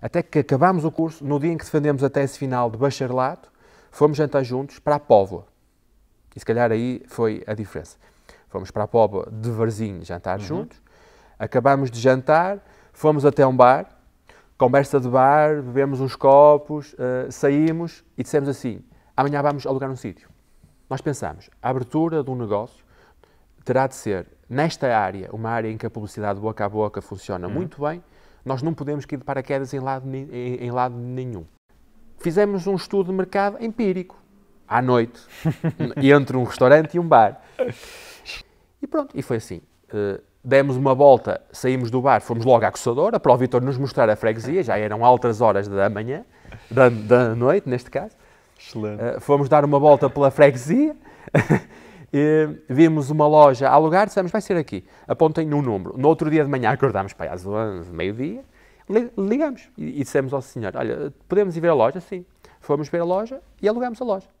Até que acabámos o curso, no dia em que defendemos a tese final de bacharelato, fomos jantar juntos para a Póvoa. E se calhar aí foi a diferença. Fomos para a Póvoa de Varzim jantar uhum. juntos, acabámos de jantar, fomos até um bar, conversa de bar, bebemos uns copos, uh, saímos e dissemos assim: amanhã vamos alugar um sítio. Nós pensamos, a abertura de um negócio terá de ser nesta área, uma área em que a publicidade boca a boca funciona uhum. muito bem, nós não podemos cair de paraquedas em lado, em, em lado nenhum. Fizemos um estudo de mercado empírico, à noite, entre um restaurante e um bar. E pronto, e foi assim. Uh, demos uma volta, saímos do bar, fomos logo à coçadora para o Vitor nos mostrar a freguesia, já eram altas horas da manhã, da, da noite neste caso. Excelente. Uh, fomos dar uma volta pela freguesia, eh, vimos uma loja a alugar, dissemos, vai ser aqui, apontem um número. No outro dia de manhã acordámos para as 11, meio-dia, ligamos e, e dissemos ao senhor, olha, podemos ir ver a loja? Sim. Fomos ver a loja e alugamos a loja.